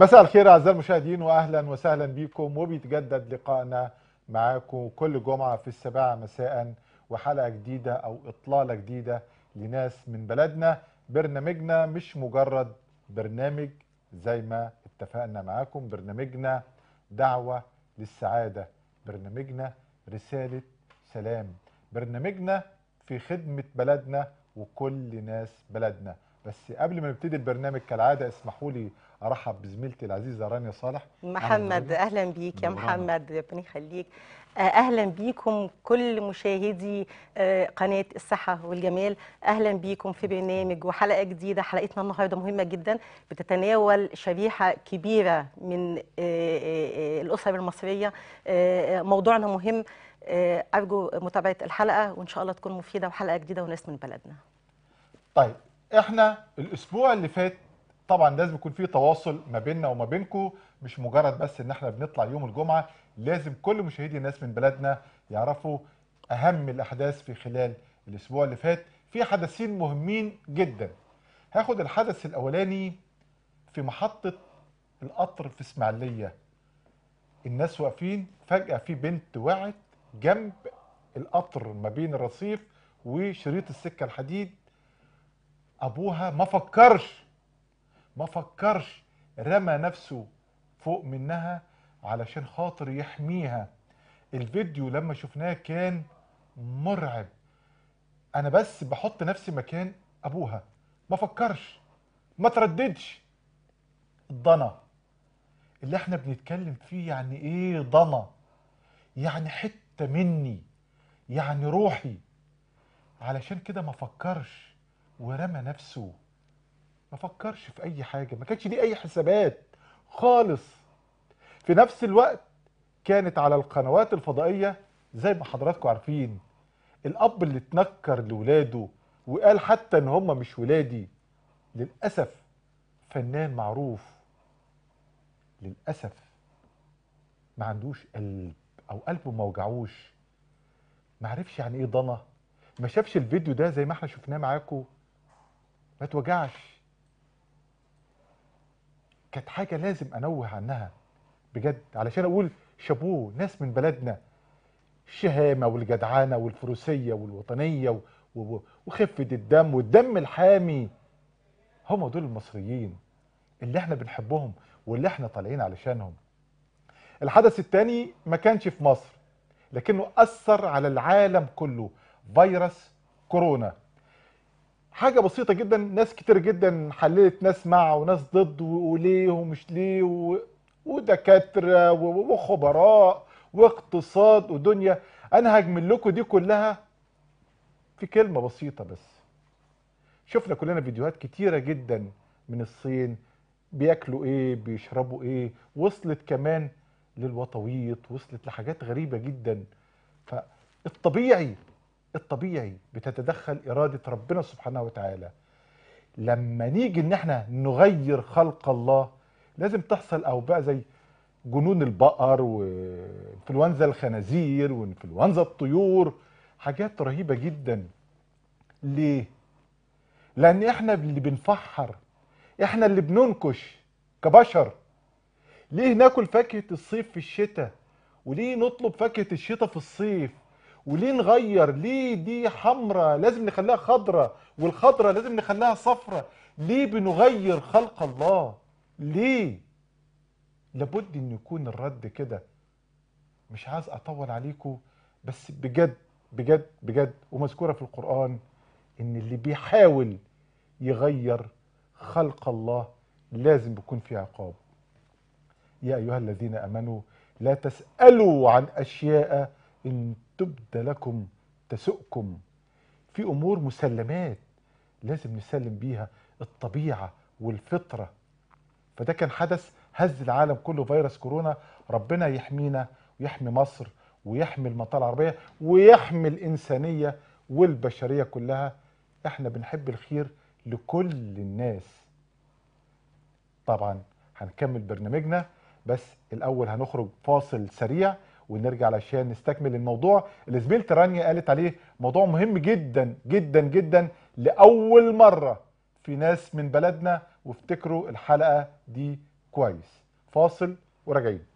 مساء الخير اعزائي المشاهدين واهلا وسهلا بكم وبيتجدد لقائنا معاكم كل جمعه في السابعه مساء وحلقه جديده او اطلاله جديده لناس من بلدنا برنامجنا مش مجرد برنامج زي ما اتفقنا معاكم برنامجنا دعوه للسعاده برنامجنا رساله سلام برنامجنا في خدمه بلدنا وكل ناس بلدنا بس قبل ما نبتدي البرنامج كالعاده اسمحوا لي ارحب بزميلتي العزيزه رانيا صالح محمد اهلا بيك يا محمد ربنا يخليك آه، اهلا بيكم كل مشاهدي آه، قناه الصحه والجمال اهلا بيكم في برنامج وحلقه جديده حلقتنا النهارده مهمه جدا بتتناول شريحه كبيره من آه، الاسر المصريه موضوعنا مهم ارجو متابعه الحلقه وان شاء الله تكون مفيده وحلقه جديده وناس من بلدنا طيب احنا الاسبوع اللي فات طبعا لازم يكون في تواصل ما بيننا وما بينكم مش مجرد بس ان احنا بنطلع يوم الجمعه لازم كل مشاهدي الناس من بلدنا يعرفوا اهم الاحداث في خلال الاسبوع اللي فات في حدثين مهمين جدا هاخد الحدث الاولاني في محطه القطر في اسماعيليه الناس واقفين فجاه في بنت وقعت جنب القطر ما بين الرصيف وشريط السكه الحديد ابوها ما فكرش ما فكرش رمى نفسه فوق منها علشان خاطر يحميها الفيديو لما شفناه كان مرعب انا بس بحط نفسي مكان ابوها ما فكرش ما ترددش ضنا اللي احنا بنتكلم فيه يعني ايه ضنا يعني حته مني يعني روحي علشان كده ما فكرش ورمى نفسه ما فكرش في اي حاجه ما كانش ليه اي حسابات خالص في نفس الوقت كانت على القنوات الفضائيه زي ما حضراتكم عارفين الاب اللي اتنكر لولاده وقال حتى ان هم مش ولادي للاسف فنان معروف للاسف ما عندوش قلب او قلبه ما وجعوش ما عرفش يعني ايه ضنا ما شافش الفيديو ده زي ما احنا شفناه معاكم ما توجعش كانت حاجه لازم انوه عنها بجد علشان اقول شابوه ناس من بلدنا الشهامه والجدعانه والفروسيه والوطنيه وخفه الدم والدم الحامي هم دول المصريين اللي احنا بنحبهم واللي احنا طالعين علشانهم الحدث الثاني ما كانش في مصر لكنه اثر على العالم كله فيروس كورونا حاجة بسيطة جدا ناس كتير جدا حللت ناس مع وناس ضد وليه ومش ليه و... ودكاترة وخبراء واقتصاد ودنيا انا هجمل لكم دي كلها في كلمة بسيطة بس شفنا كلنا فيديوهات كتيرة جدا من الصين بياكلوا ايه بيشربوا ايه وصلت كمان للوطويط وصلت لحاجات غريبة جدا فالطبيعي الطبيعي بتتدخل إرادة ربنا سبحانه وتعالى لما نيجي ان احنا نغير خلق الله لازم تحصل بقى زي جنون البقر وانفلونزا الخنازير وانفلونزا الطيور حاجات رهيبه جدا ليه لان احنا اللي بنفحر احنا اللي بننكش كبشر ليه ناكل فاكهه الصيف في الشتاء وليه نطلب فاكهه الشتاء في الصيف وليه نغير ليه دي حمراء لازم نخليها خضراء والخضراء لازم نخليها صفراء ليه بنغير خلق الله ليه لابد ان يكون الرد كده مش عايز اطول عليكم بس بجد بجد بجد ومذكوره في القران ان اللي بيحاول يغير خلق الله لازم يكون في عقاب يا ايها الذين امنوا لا تسالوا عن اشياء ان تبدى لكم تسؤكم في امور مسلمات لازم نسلم بيها الطبيعه والفطره فده كان حدث هز العالم كله فيروس كورونا ربنا يحمينا ويحمي مصر ويحمي المنطقه العربيه ويحمي الانسانيه والبشريه كلها احنا بنحب الخير لكل الناس طبعا هنكمل برنامجنا بس الاول هنخرج فاصل سريع ونرجع علشان نستكمل الموضوع اللي زميلت رانيا قالت عليه موضوع مهم جدا جدا جدا لاول مره في ناس من بلدنا وافتكروا الحلقه دي كويس فاصل وراجعين